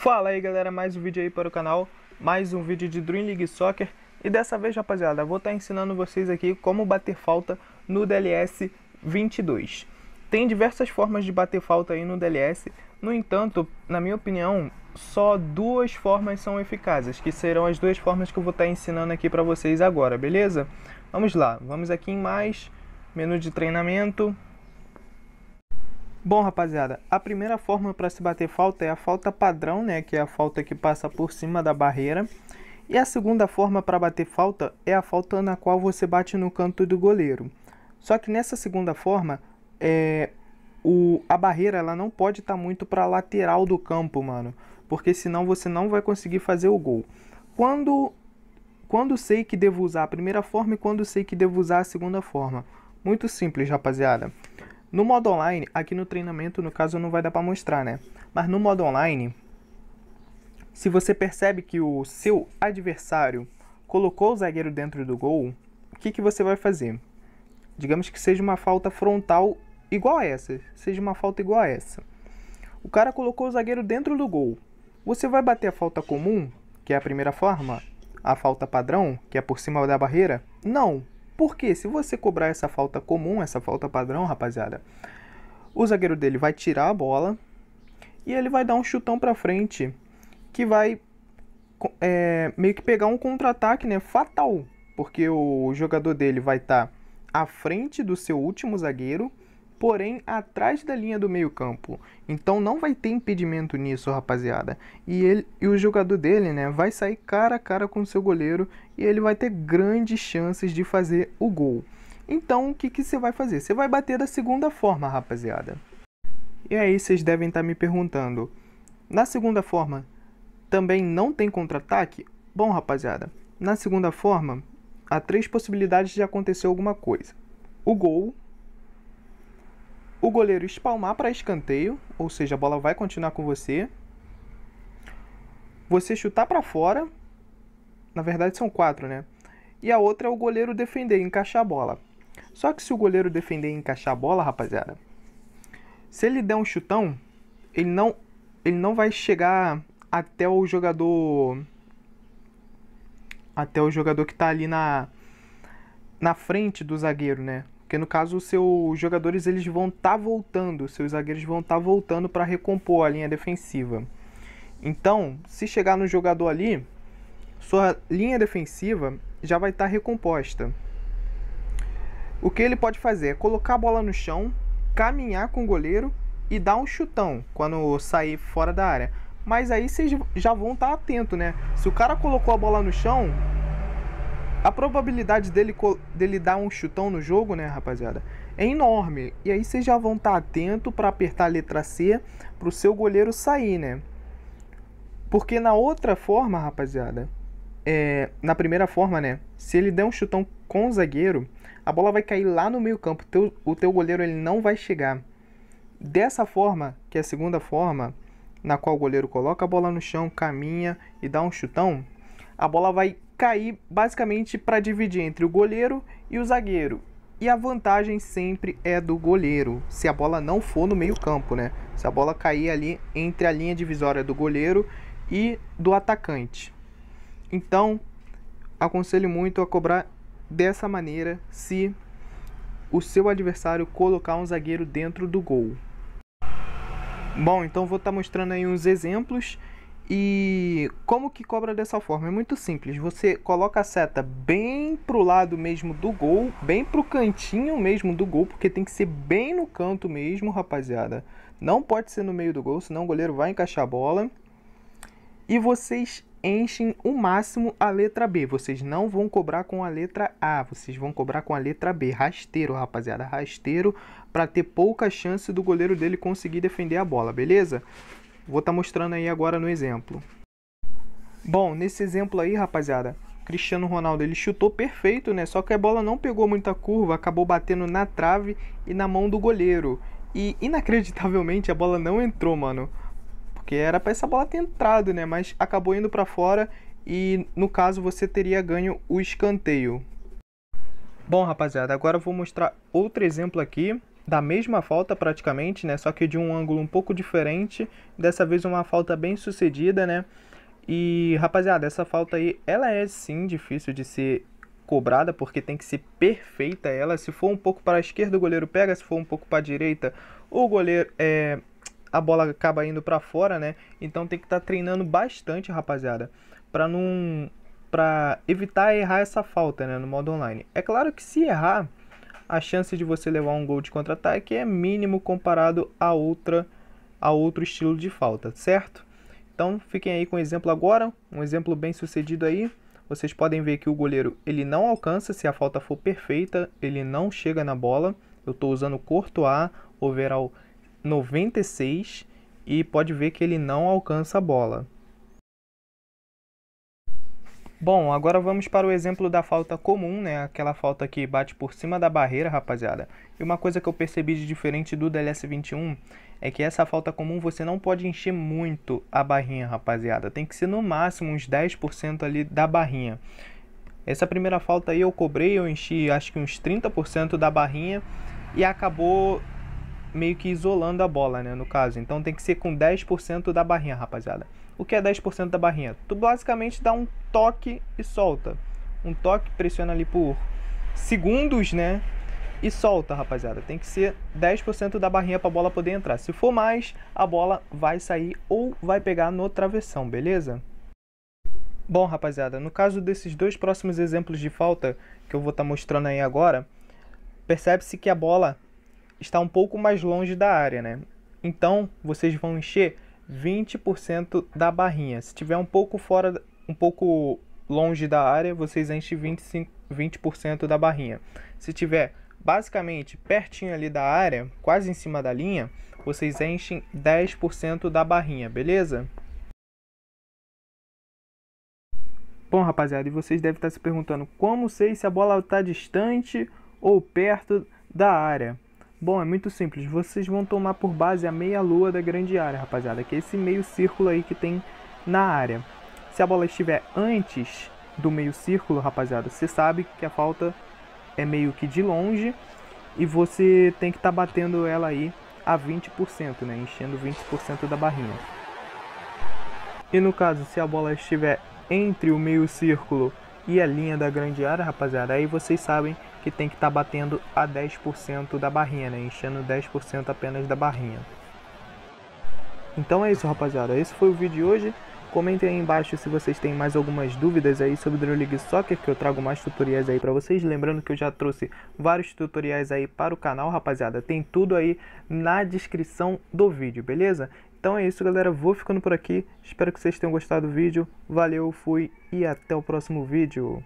Fala aí galera, mais um vídeo aí para o canal, mais um vídeo de Dream League Soccer E dessa vez rapaziada, vou estar tá ensinando vocês aqui como bater falta no DLS 22 Tem diversas formas de bater falta aí no DLS No entanto, na minha opinião, só duas formas são eficazes Que serão as duas formas que eu vou estar tá ensinando aqui para vocês agora, beleza? Vamos lá, vamos aqui em mais, menu de treinamento Bom, rapaziada, a primeira forma para se bater falta é a falta padrão, né, que é a falta que passa por cima da barreira. E a segunda forma para bater falta é a falta na qual você bate no canto do goleiro. Só que nessa segunda forma, é, o, a barreira ela não pode estar tá muito para a lateral do campo, mano, porque senão você não vai conseguir fazer o gol. Quando quando sei que devo usar a primeira forma e quando sei que devo usar a segunda forma. Muito simples, rapaziada. No modo online, aqui no treinamento, no caso, não vai dar para mostrar, né? Mas no modo online, se você percebe que o seu adversário colocou o zagueiro dentro do gol, o que, que você vai fazer? Digamos que seja uma falta frontal igual a essa, seja uma falta igual a essa. O cara colocou o zagueiro dentro do gol. Você vai bater a falta comum, que é a primeira forma, a falta padrão, que é por cima da barreira? Não, porque se você cobrar essa falta comum, essa falta padrão, rapaziada, o zagueiro dele vai tirar a bola e ele vai dar um chutão para frente que vai é, meio que pegar um contra-ataque, né? Fatal, porque o jogador dele vai estar tá à frente do seu último zagueiro porém atrás da linha do meio-campo. Então não vai ter impedimento nisso, rapaziada. E ele e o jogador dele, né, vai sair cara a cara com o seu goleiro e ele vai ter grandes chances de fazer o gol. Então, o que que você vai fazer? Você vai bater da segunda forma, rapaziada. E aí vocês devem estar tá me perguntando, na segunda forma também não tem contra-ataque? Bom, rapaziada, na segunda forma há três possibilidades de acontecer alguma coisa. O gol, o goleiro espalmar para escanteio, ou seja, a bola vai continuar com você. Você chutar para fora, na verdade são quatro, né? E a outra é o goleiro defender, encaixar a bola. Só que se o goleiro defender e encaixar a bola, rapaziada, se ele der um chutão, ele não, ele não vai chegar até o jogador até o jogador que está ali na na frente do zagueiro, né? Porque no caso, os seus jogadores eles vão estar tá voltando, seus zagueiros vão estar tá voltando para recompor a linha defensiva. Então, se chegar no jogador ali, sua linha defensiva já vai estar tá recomposta. O que ele pode fazer é colocar a bola no chão, caminhar com o goleiro e dar um chutão quando sair fora da área. Mas aí vocês já vão estar tá atento, né? Se o cara colocou a bola no chão, a probabilidade dele, dele dar um chutão no jogo, né, rapaziada, é enorme. E aí vocês já vão estar tá atento para apertar a letra C para o seu goleiro sair, né? Porque na outra forma, rapaziada, é, na primeira forma, né, se ele der um chutão com o zagueiro, a bola vai cair lá no meio campo. Teu, o teu goleiro ele não vai chegar. Dessa forma, que é a segunda forma, na qual o goleiro coloca a bola no chão, caminha e dá um chutão, a bola vai cair basicamente para dividir entre o goleiro e o zagueiro. E a vantagem sempre é do goleiro, se a bola não for no meio-campo, né? Se a bola cair ali entre a linha divisória do goleiro e do atacante. Então, aconselho muito a cobrar dessa maneira se o seu adversário colocar um zagueiro dentro do gol. Bom, então vou estar tá mostrando aí uns exemplos e como que cobra dessa forma? É muito simples. Você coloca a seta bem pro lado mesmo do gol, bem pro cantinho mesmo do gol, porque tem que ser bem no canto mesmo, rapaziada. Não pode ser no meio do gol, senão o goleiro vai encaixar a bola. E vocês enchem o máximo a letra B. Vocês não vão cobrar com a letra A, vocês vão cobrar com a letra B. Rasteiro, rapaziada, rasteiro para ter pouca chance do goleiro dele conseguir defender a bola, beleza? Vou estar tá mostrando aí agora no exemplo. Bom, nesse exemplo aí, rapaziada, Cristiano Ronaldo ele chutou perfeito, né? Só que a bola não pegou muita curva, acabou batendo na trave e na mão do goleiro. E inacreditavelmente a bola não entrou, mano. Porque era para essa bola ter entrado, né? Mas acabou indo para fora e no caso você teria ganho o escanteio. Bom, rapaziada, agora eu vou mostrar outro exemplo aqui da mesma falta praticamente, né? Só que de um ângulo um pouco diferente. Dessa vez uma falta bem sucedida, né? E, rapaziada, essa falta aí, ela é sim difícil de ser cobrada, porque tem que ser perfeita ela. Se for um pouco para a esquerda, o goleiro pega, se for um pouco para a direita, o goleiro é a bola acaba indo para fora, né? Então tem que estar tá treinando bastante, rapaziada, para não para evitar errar essa falta, né, no modo online. É claro que se errar, a chance de você levar um gol de contra-ataque é mínimo comparado a outra a outro estilo de falta, certo? Então fiquem aí com o exemplo agora, um exemplo bem sucedido aí. Vocês podem ver que o goleiro ele não alcança se a falta for perfeita, ele não chega na bola. Eu estou usando o A overall 96 e pode ver que ele não alcança a bola. Bom, agora vamos para o exemplo da falta comum, né? Aquela falta que bate por cima da barreira, rapaziada. E uma coisa que eu percebi de diferente do DLS21 é que essa falta comum você não pode encher muito a barrinha, rapaziada. Tem que ser no máximo uns 10% ali da barrinha. Essa primeira falta aí eu cobrei, eu enchi acho que uns 30% da barrinha e acabou meio que isolando a bola, né, no caso. Então tem que ser com 10% da barrinha, rapaziada. O que é 10% da barrinha? Tu basicamente dá um toque e solta. Um toque, pressiona ali por segundos, né? E solta, rapaziada. Tem que ser 10% da barrinha para a bola poder entrar. Se for mais, a bola vai sair ou vai pegar no travessão, beleza? Bom, rapaziada, no caso desses dois próximos exemplos de falta que eu vou estar tá mostrando aí agora, percebe-se que a bola está um pouco mais longe da área, né? Então, vocês vão encher 20% da barrinha. Se tiver um pouco fora, um pouco longe da área, vocês enchem 25, 20% da barrinha. Se tiver basicamente pertinho ali da área, quase em cima da linha, vocês enchem 10% da barrinha, beleza? Bom, rapaziada, e vocês devem estar se perguntando como sei se a bola está distante ou perto da área. Bom, é muito simples. Vocês vão tomar por base a meia lua da grande área, rapaziada. Que é esse meio círculo aí que tem na área. Se a bola estiver antes do meio círculo, rapaziada, você sabe que a falta é meio que de longe. E você tem que estar tá batendo ela aí a 20%, né? Enchendo 20% da barrinha. E no caso, se a bola estiver entre o meio círculo e a linha da grande área, rapaziada, aí vocês sabem que tem que estar tá batendo a 10% da barrinha, né? Enchendo 10% apenas da barrinha. Então é isso, rapaziada. Esse foi o vídeo de hoje. Comentem aí embaixo se vocês têm mais algumas dúvidas aí sobre o League Soccer, que eu trago mais tutoriais aí para vocês. Lembrando que eu já trouxe vários tutoriais aí para o canal, rapaziada. Tem tudo aí na descrição do vídeo, beleza? Então é isso, galera. Vou ficando por aqui. Espero que vocês tenham gostado do vídeo. Valeu, fui e até o próximo vídeo.